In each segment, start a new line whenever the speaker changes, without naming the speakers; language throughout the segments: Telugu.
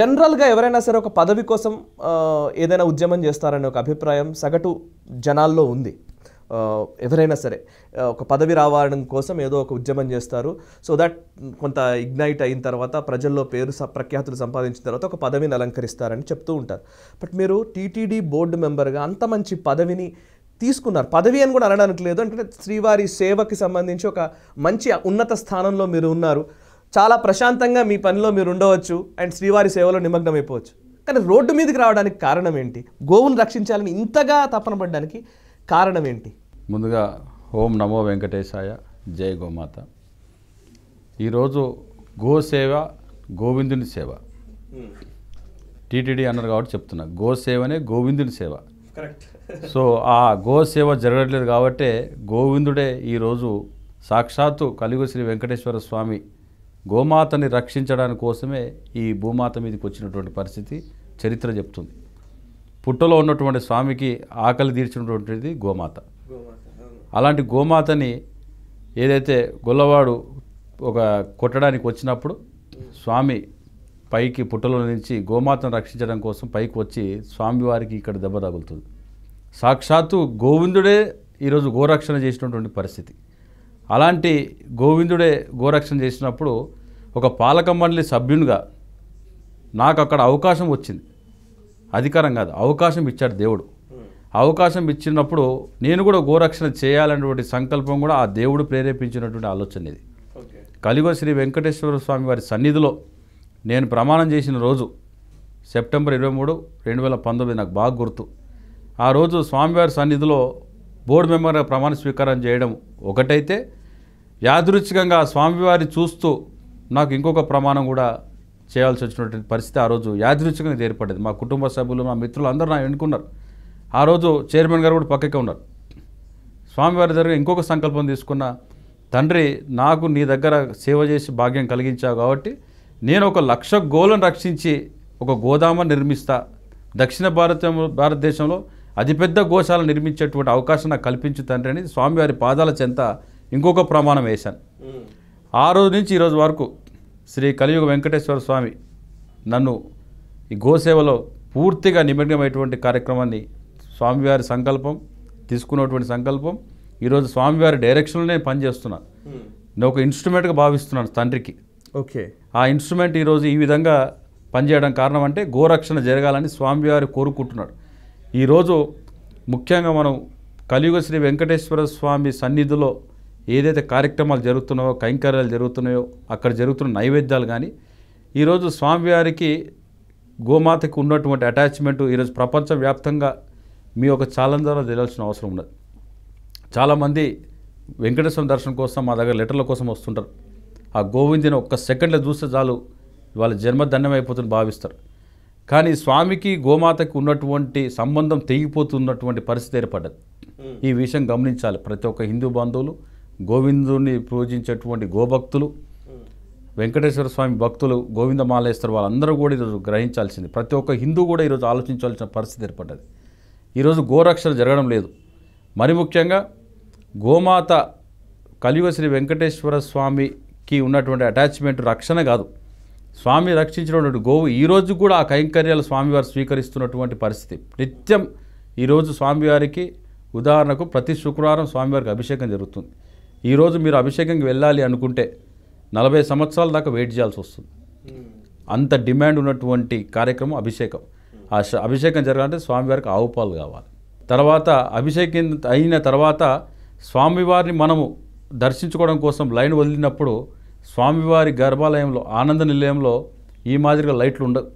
జనరల్గా ఎవరైనా సరే ఒక పదవి కోసం ఏదైనా ఉద్యమం చేస్తారనే ఒక అభిప్రాయం సగటు జనాల్లో ఉంది ఎవరైనా సరే ఒక పదవి రావడం కోసం ఏదో ఒక ఉద్యమం చేస్తారు సో దట్ కొంత ఇగ్నైట్ అయిన తర్వాత ప్రజల్లో పేరు ప్రఖ్యాతులు సంపాదించిన తర్వాత ఒక పదవిని అలంకరిస్తారని చెప్తూ ఉంటారు బట్ మీరు టీటీడీ బోర్డు మెంబర్గా అంత మంచి పదవిని తీసుకున్నారు పదవి అని కూడా అనడానికి లేదు అంటే శ్రీవారి సేవకి సంబంధించి ఒక మంచి ఉన్నత స్థానంలో మీరు ఉన్నారు చాలా ప్రశాంతంగా మీ పనిలో మీరు ఉండవచ్చు అండ్ శ్రీవారి సేవలో నిమగ్నం అయిపోవచ్చు కానీ రోడ్డు మీదకి రావడానికి కారణం ఏంటి గోవును రక్షించాలని ఇంతగా తపన పడడానికి కారణం ఏంటి
ముందుగా ఓం నమో వెంకటేశాయ జయ గోమాత ఈరోజు గో సేవ గోవిందుని సేవ టీటీడీ అన్నారు కాబట్టి చెప్తున్నా గో సేవనే గోవిందుని సేవ సో ఆ గో సేవ జరగట్లేదు కాబట్టి గోవిందుడే ఈరోజు సాక్షాత్తు కలిగు శ్రీ వెంకటేశ్వర స్వామి గోమాతని రక్షించడానికి కోసమే ఈ భూమాత మీదకి వచ్చినటువంటి పరిస్థితి చరిత్ర చెప్తుంది పుట్టలో ఉన్నటువంటి స్వామికి ఆకలి తీర్చినటువంటిది గోమాత అలాంటి గోమాతని ఏదైతే గొల్లవాడు ఒక కొట్టడానికి వచ్చినప్పుడు స్వామి పైకి పుట్టలో నుంచి గోమాతను రక్షించడం కోసం పైకి వచ్చి స్వామివారికి ఇక్కడ దెబ్బ తగులుతుంది సాక్షాత్తు గోవిందుడే ఈరోజు గోరక్షణ చేసినటువంటి పరిస్థితి అలాంటి గోవిందుడే గోరక్షణ చేసినప్పుడు ఒక పాలక మండలి సభ్యునిగా నాకు అక్కడ అవకాశం వచ్చింది అధికారం కాదు అవకాశం ఇచ్చాడు దేవుడు అవకాశం ఇచ్చినప్పుడు నేను కూడా గోరక్షణ చేయాలనేటువంటి సంకల్పం కూడా ఆ దేవుడు ప్రేరేపించినటువంటి ఆలోచన ఇది కలివ శ్రీ వెంకటేశ్వర స్వామి వారి సన్నిధిలో నేను ప్రమాణం చేసిన రోజు సెప్టెంబర్ ఇరవై మూడు రెండు వేల పంతొమ్మిది నాకు బాగా గుర్తు ఆ రోజు స్వామివారి సన్నిధిలో బోర్డు మెంబర్గా ప్రమాణ స్వీకారం చేయడం ఒకటైతే యాదృచ్ఛికంగా స్వామివారి చూస్తూ నాకు ఇంకొక ప్రమాణం కూడా చేయాల్సి వచ్చినటువంటి పరిస్థితి ఆ రోజు యాదృచ్ఛికంగా ఏర్పడేది మా కుటుంబ సభ్యులు మా మిత్రులు అందరూ నా ఎన్నుకున్నారు ఆ రోజు చైర్మన్ గారు కూడా పక్కకే ఉన్నారు స్వామివారి దగ్గర ఇంకొక సంకల్పం తీసుకున్న తండ్రి నాకు నీ దగ్గర సేవ చేసి భాగ్యం కలిగించావు కాబట్టి నేను ఒక లక్ష గోలను రక్షించి ఒక గోదామని నిర్మిస్తా దక్షిణ భారత భారతదేశంలో అతిపెద్ద గోశాల నిర్మించేటువంటి అవకాశం నాకు కల్పించు తండ్రి అని స్వామివారి పాదాల చెంత ఇంకొక ప్రమాణం వేశాను ఆ రోజు నుంచి ఈరోజు వరకు శ్రీ కలియుగ వెంకటేశ్వర స్వామి నన్ను ఈ గోసేవలో పూర్తిగా నిమగ్నమైనటువంటి కార్యక్రమాన్ని స్వామివారి సంకల్పం తీసుకున్నటువంటి సంకల్పం ఈరోజు స్వామివారి డైరెక్షన్లో నేను పనిచేస్తున్నాను నేను ఒక ఇన్స్ట్రుమెంట్గా భావిస్తున్నాను తండ్రికి ఓకే ఆ ఇన్స్ట్రుమెంట్ ఈరోజు ఈ విధంగా పనిచేయడం కారణం అంటే గోరక్షణ జరగాలని స్వామివారు కోరుకుంటున్నాడు ఈరోజు ముఖ్యంగా మనం కలియుగ శ్రీ వెంకటేశ్వర స్వామి సన్నిధిలో ఏదైతే కార్యక్రమాలు జరుగుతున్నాయో కైంకర్యాలు జరుగుతున్నాయో అక్కడ జరుగుతున్న నైవేద్యాలు కానీ ఈరోజు స్వామివారికి గోమాతకి ఉన్నటువంటి అటాచ్మెంట్ ఈరోజు ప్రపంచవ్యాప్తంగా మీ యొక్క చాలా ద్వారా తెలియాల్సిన అవసరం ఉన్నది చాలామంది వెంకటేశ్వర దర్శనం కోసం మా దగ్గర లెటర్ల కోసం వస్తుంటారు ఆ గోవిందుని ఒక్క సెకండ్లో చూస్తే చాలు వాళ్ళ జన్మధన్యం అయిపోతుంది భావిస్తారు కానీ స్వామికి గోమాతకి ఉన్నటువంటి సంబంధం తెగిపోతున్నటువంటి పరిస్థితి ఏర్పడ్డది ఈ విషయం గమనించాలి ప్రతి ఒక్క హిందూ బంధువులు గోవిందుని పూజించేటువంటి గోభక్తులు వెంకటేశ్వర స్వామి భక్తులు గోవింద మాలేశ్వర వాళ్ళందరూ కూడా ఈరోజు గ్రహించాల్సింది ప్రతి ఒక్క హిందూ కూడా ఈరోజు ఆలోచించాల్సిన పరిస్థితి ఏర్పడ్డది ఈరోజు గోరక్షణ జరగడం లేదు మరి ముఖ్యంగా గోమాత కలియుగ శ్రీ వెంకటేశ్వర స్వామికి ఉన్నటువంటి అటాచ్మెంట్ రక్షణ కాదు స్వామి రక్షించినటువంటి గోవు ఈరోజు కూడా ఆ కైంకర్యాలు స్వామివారు స్వీకరిస్తున్నటువంటి పరిస్థితి నిత్యం ఈరోజు స్వామివారికి ఉదాహరణకు ప్రతి శుక్రవారం స్వామివారికి అభిషేకం జరుగుతుంది ఈరోజు మీరు అభిషేకంకి వెళ్ళాలి అనుకుంటే నలభై సంవత్సరాల దాకా వెయిట్ చేయాల్సి వస్తుంది hmm. అంత డిమాండ్ ఉన్నటువంటి కార్యక్రమం అభిషేకం ఆ అభిషేకం జరగాలంటే స్వామివారికి ఆవు పాలు కావాలి తర్వాత అభిషేకం అయిన తర్వాత స్వామివారిని మనము దర్శించుకోవడం కోసం లైన్ వదిలినప్పుడు స్వామివారి గర్భాలయంలో ఆనంద నిలయంలో ఈ మాదిరిగా లైట్లు ఉండవు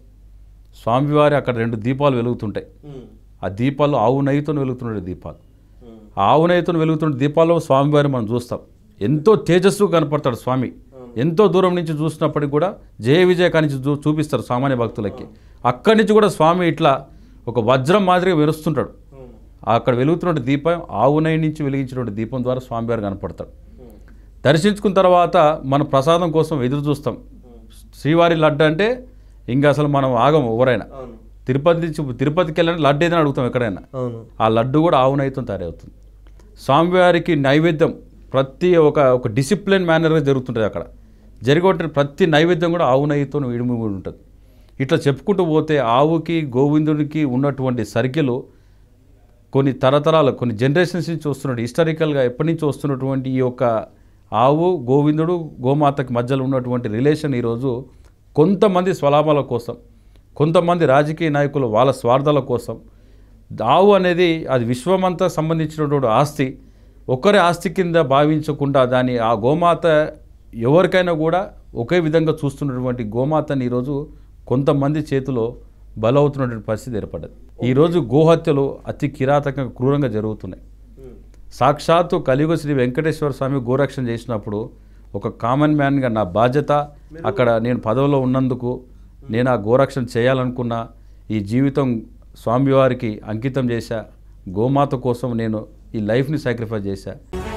స్వామివారి అక్కడ రెండు దీపాలు వెలుగుతుంటాయి hmm. ఆ దీపాలు ఆవు నయ్యతో వెలుగుతుండే దీపాలు ఆవునైతను వెలుగుతున్న దీపాల్లో స్వామివారిని మనం చూస్తాం ఎంతో తేజస్సు కనపడతాడు స్వామి ఎంతో దూరం నుంచి చూసినప్పటికి కూడా జయ విజయ కానించి చూ చూపిస్తారు సామాన్య భక్తులకి అక్కడి నుంచి కూడా స్వామి ఇట్లా ఒక వజ్రం మాదిరిగా వెలుస్తుంటాడు అక్కడ వెలుగుతున్నటువంటి దీపం ఆవునై నుంచి వెలిగించినటువంటి దీపం ద్వారా స్వామివారు కనపడతాడు దర్శించుకున్న తర్వాత మన ప్రసాదం కోసం ఎదురు చూస్తాం శ్రీవారి లడ్డు అంటే ఇంకా అసలు మనం ఆగం ఎవరైనా తిరుపతి నుంచి తిరుపతికి వెళ్ళాలని లడ్డు ఏదైనా అడుగుతాం ఎక్కడైనా ఆ లడ్డు కూడా ఆవునైతం తయారవుతుంది స్వామివారికి నైవేద్యం ప్రతి ఒక ఒక డిసిప్లిన్ మేనర్గా జరుగుతుంటుంది అక్కడ జరిగొట్టిన ప్రతి నైవేద్యం కూడా ఆవు నెయ్యితో విడిమి ఉంటుంది ఇట్లా చెప్పుకుంటూ పోతే ఆవుకి గోవిందునికి ఉన్నటువంటి సర్కిలు కొన్ని తరతరాలు కొన్ని జనరేషన్స్ నుంచి వస్తున్నాడు హిస్టారికల్గా ఎప్పటి నుంచి వస్తున్నటువంటి ఈ యొక్క ఆవు గోవిందుడు గోమాతకి మధ్యలో ఉన్నటువంటి రిలేషన్ ఈరోజు కొంతమంది స్వలాభాల కోసం కొంతమంది రాజకీయ నాయకులు వాళ్ళ స్వార్థాల కోసం దావు అనేది అది విశ్వమంతా సంబంధించినటువంటి ఆస్తి ఒక్కరి ఆస్తి కింద భావించకుండా దాని ఆ గోమాత ఎవరికైనా కూడా ఒకే విధంగా చూస్తున్నటువంటి గోమాతని ఈరోజు కొంతమంది చేతిలో బలవుతున్నటువంటి పరిస్థితి ఏర్పడ్డది ఈరోజు గోహత్యలు అతి కిరాతకంగా క్రూరంగా జరుగుతున్నాయి సాక్షాత్తు కలియుగ శ్రీ వెంకటేశ్వర స్వామి గోరక్షణ చేసినప్పుడు ఒక కామన్ మ్యాన్గా నా బాధ్యత అక్కడ నేను పదవిలో ఉన్నందుకు నేను ఆ గోరక్షణ చేయాలనుకున్న ఈ జీవితం స్వామివారికి అంకితం చేశా గోమాత కోసం నేను ఈ లైఫ్ని సాక్రిఫైస్ చేశా